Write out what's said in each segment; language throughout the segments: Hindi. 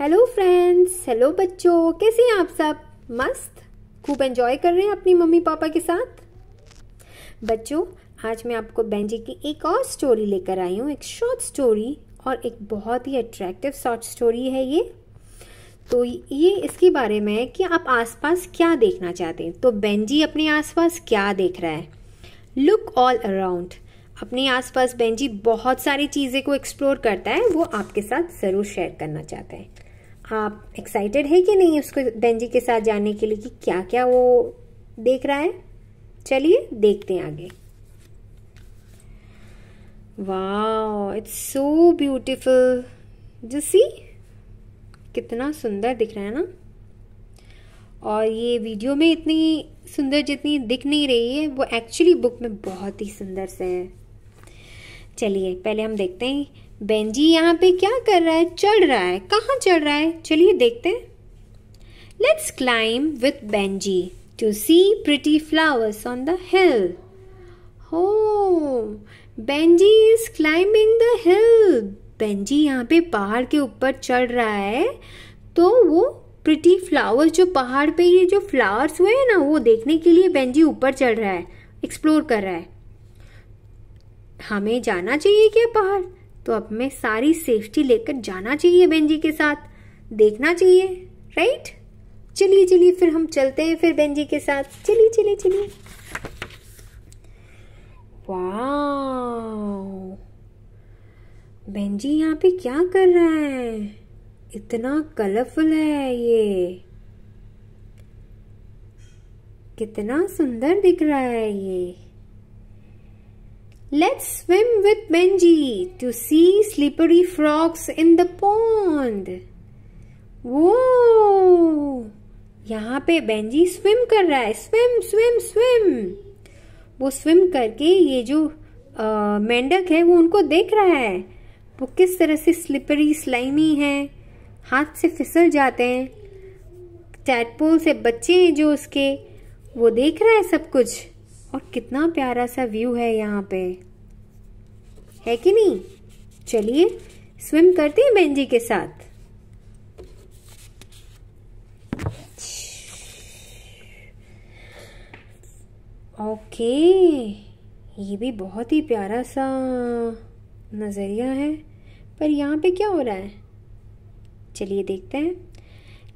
हेलो फ्रेंड्स हेलो बच्चों कैसे हैं आप सब मस्त खूब एंजॉय कर रहे हैं अपनी मम्मी पापा के साथ बच्चों आज मैं आपको बेंजी की एक और स्टोरी लेकर आई हूँ एक शॉर्ट स्टोरी और एक बहुत ही अट्रैक्टिव शॉर्ट स्टोरी है ये तो ये इसके बारे में है कि आप आसपास क्या देखना चाहते हैं तो बेंजी अपने आसपास क्या देख रहा है लुक ऑल अराउंड अपने आसपास बेंजी बहुत सारी चीज़ें को एक्सप्लोर करता है वो आपके साथ ज़रूर शेयर करना चाहता है आप एक्साइटेड है कि नहीं उसको बेंजी के साथ जाने के लिए कि क्या क्या वो देख रहा है चलिए देखते हैं आगे वाह इट्स सो ब्यूटिफुल सी कितना सुंदर दिख रहा है ना और ये वीडियो में इतनी सुंदर जितनी दिख नहीं रही है वो एक्चुअली बुक में बहुत ही सुंदर से है चलिए पहले हम देखते हैं बेंजी यहाँ पे क्या कर रहा है चढ़ रहा है कहाँ चढ़ रहा है चलिए देखते हैं let's climb with Benjie to see pretty flowers on the hill हो Benjie is climbing the hill Benjie यहाँ पे पहाड़ के ऊपर चढ़ रहा है तो वो प्रिटी फ्लावर्स जो पहाड़ पे ये जो फ्लावर्स हुए हैं ना वो देखने के लिए बेंजी ऊपर चढ़ रहा है एक्सप्लोर कर रहा है हमें जाना चाहिए क्या पहाड़ तो अब मैं सारी सेफ्टी लेकर जाना चाहिए बहन जी के साथ देखना चाहिए राइट चलिए चलिए फिर हम चलते हैं फिर बहन जी के साथ चलिए चलिए चलिए बहन जी यहाँ पे क्या कर रहा है इतना कलरफुल है ये कितना सुंदर दिख रहा है ये Let's swim with Benji to see slippery frogs in the pond. वो यहाँ पे बेंजी स्विम कर रहा है स्विम स्विम स्विम वो स्विम करके ये जो मेंढक है वो उनको देख रहा है वो किस तरह से स्लिपरी स्लाइमी है हाथ से फिसल जाते हैं टैटपोल से बच्चे हैं जो उसके वो देख रहा है सब कुछ और कितना प्यारा सा व्यू है यहाँ पे है कि नहीं चलिए स्विम करते हैं बेंजी के साथ ओके ये भी बहुत ही प्यारा सा नज़रिया है पर यहाँ पे क्या हो रहा है चलिए देखते हैं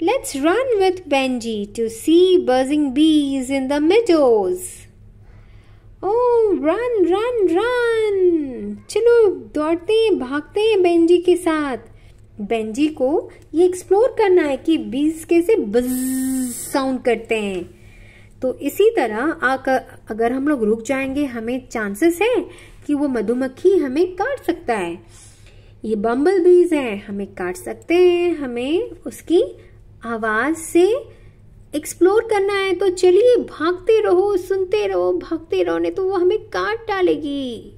let's run with Benjie to see buzzing bees in the meadows oh run run run चलो दौड़ते हैं भागते हैं बेंजी के साथ बेंजी को ये एक्सप्लोर करना है कि बीज कैसे साउंड करते हैं तो इसी तरह आकर अगर हम लोग रुक जाएंगे हमें चांसेस है कि वो मधुमक्खी हमें काट सकता है ये बम्बल बीज है हमें काट सकते हैं हमें उसकी आवाज़ से एक्सप्लोर करना है तो चलिए भागते रहो सुनते रहो भागते रहो नहीं तो वो हमें काट डालेगी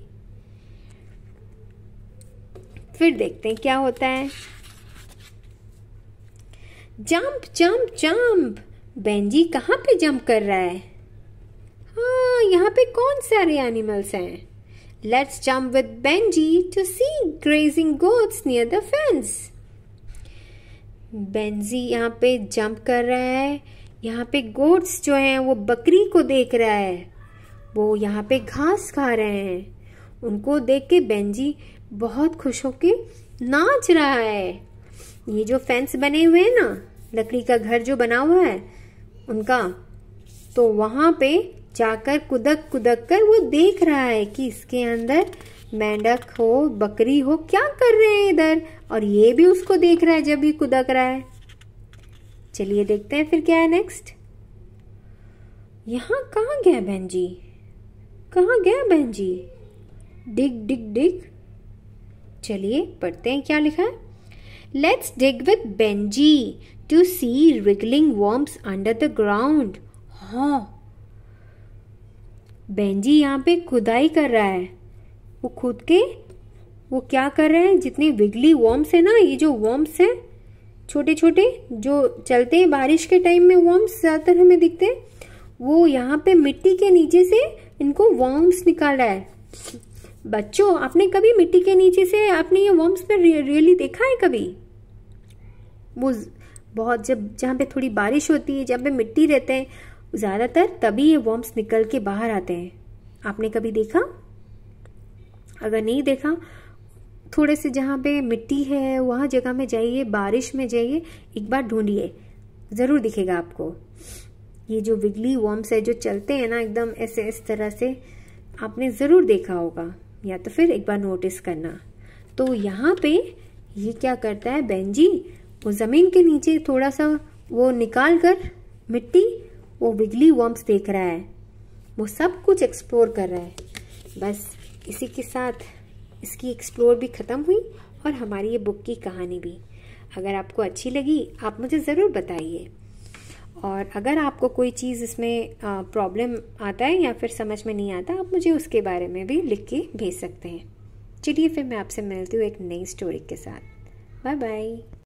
फिर देखते हैं क्या होता है जंप जंप जंप बेंजी कहाँ पे जंप कर रहा है हाँ यहाँ पे कौन सारे एनिमल्स हैं let's jump with Benjie to see grazing goats near the fence Benjie यहाँ पे जंप कर रहा है यहाँ पे गोट्स जो हैं वो बकरी को देख रहा है वो यहाँ पे घास खा रहे हैं उनको देख के बेंजी बहुत खुश होके नाच रहा है ये जो फेंस बने हुए हैं ना लकड़ी का घर जो बना हुआ है उनका तो वहां पे जाकर कुदक कुदक कर वो देख रहा है कि इसके अंदर मेंढक हो बकरी हो क्या कर रहे हैं इधर और ये भी उसको देख रहा है जब ये कुदक रहा है चलिए देखते हैं फिर क्या है नेक्स्ट यहाँ कहाँ गया बहन जी कहाँ गया बहन जी डिग डिग डिग चलिए पढ़ते हैं क्या लिखा है let's dig with Benjie to see wriggling worms under the ground हाँ बेंजी यहाँ पे खुदाई कर रहा है वो खुद के वो क्या कर रहे हैं जितने विगली वॉम्स है ना ये जो वॉम्स हैं छोटे छोटे जो चलते हैं बारिश के टाइम में वॉम्स ज़्यादातर हमें दिखते हैं वो यहाँ पे मिट्टी के नीचे से इनको वॉम्स निकाला है बच्चों आपने कभी मिट्टी के नीचे से आपने ये वॉम्स पर रियली देखा है कभी वो बहुत जब जहाँ पे थोड़ी बारिश होती है जहाँ पे मिट्टी रहते हैं ज़्यादातर तभी ये वॉम्स निकल के बाहर आते हैं आपने कभी देखा अगर नहीं देखा थोड़े से जहाँ पे मिट्टी है वहाँ जगह में जाइए बारिश में जाइए एक बार ढूंढिए ज़रूर दिखेगा आपको ये जो विगली वॉम्स है जो चलते हैं ना एकदम ऐसे इस तरह से आपने ज़रूर देखा होगा या तो फिर एक बार नोटिस करना तो यहाँ पे ये क्या करता है बेंजी वो ज़मीन के नीचे थोड़ा सा वो निकाल कर मिट्टी वो बिजली वॉम्स देख रहा है वो सब कुछ एक्सप्लोर कर रहा है बस इसी के साथ इसकी एक्सप्लोर भी ख़त्म हुई और हमारी ये बुक की कहानी भी अगर आपको अच्छी लगी आप मुझे ज़रूर बताइए और अगर आपको कोई चीज़ इसमें प्रॉब्लम आता है या फिर समझ में नहीं आता आप मुझे उसके बारे में भी लिख के भेज सकते हैं चलिए फिर मैं आपसे मिलती हूँ एक नई स्टोरी के साथ बाय बाय